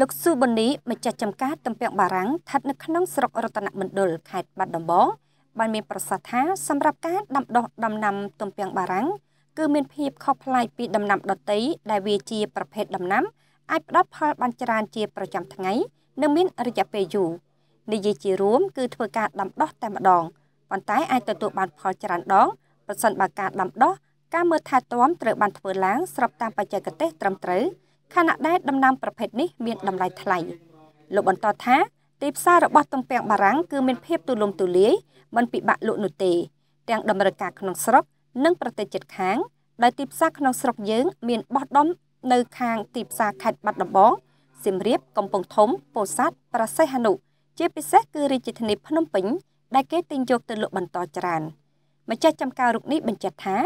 លោកស៊ូប៊ូនីម្ចាស់ចំការតំពាំងបារាំងស្ថិតនៅក្នុងស្រុករតនមណ្ឌលខេត្តបាត់ដំបង បានមានប្រសាសន៍ថាសម្រាប់ការដាំដុះដំណាំទំពាំងបារាំងគឺមានភាពខុសប្លែកពីដំណាំដទៃដែលវាជា ប្រភេទដំណាំអាចផ្ដល់ផលបានច្រើនជាប្រចាំថ្ងៃនិងមានរយៈពេលយូរនិយាយជារួមគឺ ធ្វើការដាំដុះតែម្ដងប៉ុន្តែអាចទទួលបានផលច្រើនដងប្រសិនបើការដាំដុះការមើលថែទាំត្រូវបានធ្វើឡើងស្របតាមបច្ចេកទេសត្រឹមត្រូវខណៈដែលដំណាំប្រភេទនេះមានតម្លៃថ្លៃ លោកបន្តថា ទីផ្សាររបស់ទំពាំងបារាំងគឺមានភាពទូលំទូលាយមិនពិបាកលក់នោះទេ ទាំងតម្រូវការក្នុងស្រុកនិងប្រទេសជិតខាងដែលទីផ្សារក្នុងស្រុកយើង មានបោះដុំនៅ ខាងទីផ្សារខេត្តបាត់ដំបងសៀមរាប កំពង់ធំពោធិ៍សាត់ប្រាសេះហនុ ជាពិសេស គឺរាជធានីភ្នំពេញដែលគេទិញយកទៅលក់បន្តច្រើន ម្ចាស់ចំការរុកនេះបញ្ជាក់ថា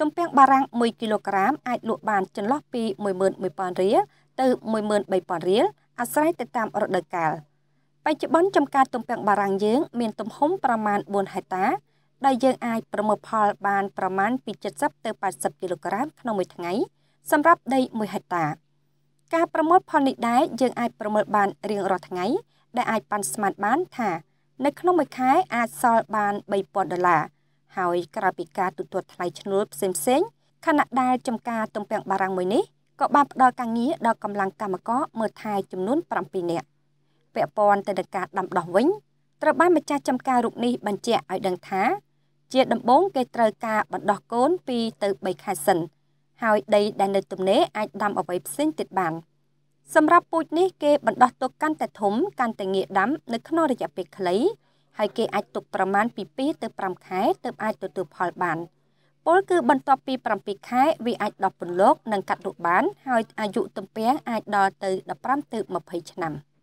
ទំពាំងបារាំង1គីឡូក្រាមអាចលក់បានចន្លោះពី11000រៀលទៅ13000រៀលអាស្រ័យទៅតាមរដូវកាលបច្ចុប្បន្នចំការទំពាំងបារាំងយើងមានទំហំប្រមាណ4ហិកតាដែលយើងអាចប្រមូលផលបាន ប្រមាណពី70ទៅ80គីឡូក្រាមក្នុងមួយថ្ងៃសម្រាប់ដី1ហិកតាការប្រមូលផលនេះដែរយើងអាចប្រមូលបានរៀងរាល់ថ្ងៃដែលអាចប៉ាន់ស្មានបានថានៅក្នុងមួយខែអាចសល់បាន3000ដុល្លារហើយក្រៅពីការទូទាត់ថ្លៃឈ្នួលផ្សេងៗខណៈដែលចំការទំពាំងបារាំងមួយនេះក៏បានផ្ដល់ការងារដល់កម្លាំងកម្មករមើលថែចំនួន7នាក់ពាក់ព័ន្ធទៅនឹងការដាំដុះវិញត្រូវបានម្ចាស់ចំការរូបនេះបញ្ជាក់ឲ្យដឹងថា ជាដំបូងគេត្រូវការបណ្ដោះកូន2ទៅ3ខែសិនហើយដីដែលនៅទំនេរអាចដាំអ្វីផ្សេងទៀតបាន សម្រាប់ពូជនេះគេបណ្ដោះទុកកាន់តែធំកាន់តែងាកដាំនៅក្នុងរយៈពេលខ្លីហើយគេអាចទុកប្រមាណពី2ទៅ5ខែទើបអាចទទួលផលបានពលគឺបន្ទាប់ពី7ខែវាអាចដប់ពន្លកនិងកាត់រូបបានហើយអាយុទំពាំងអាចដល់ទៅ15ទៅ20ឆ្នាំ។